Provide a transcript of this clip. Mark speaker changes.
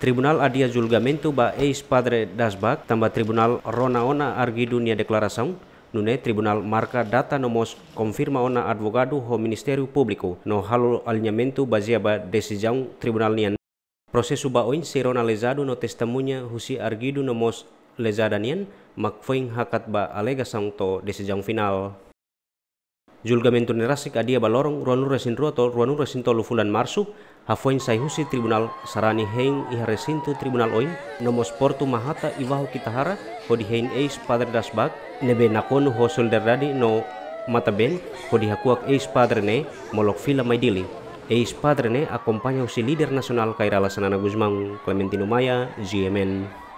Speaker 1: Tribunal Adia Julgamento ba Eis Padre Dasbak, tambah Tribunal Ronaona Dunia Declaração, Nune Tribunal Marka Data Nomos Konfirma ona advogado ho Ministeriu Publiku no halu halo Bazia Ba Desijang Tribunal Nian. Processo baoin serona Lezadu no testemunha husi argido nomos Lezadanian Makfeng hakat ba alegasang to Desijang final julgamento nerasik adia balorong ruanu resin to ruanu tolu fulan marsu hafoin saihusi tribunal sarani hein iharesintu tribunal oin nomos portu mahata iwahu kitahara hodi hein eis padre dasbak nebe nakonu hosul derradi no mataben hodi hakuak eis padre ne molok fila maidili eis padre ne akompanya usi lider nasional Kairala Sanana guzmang Clementino Maya GMN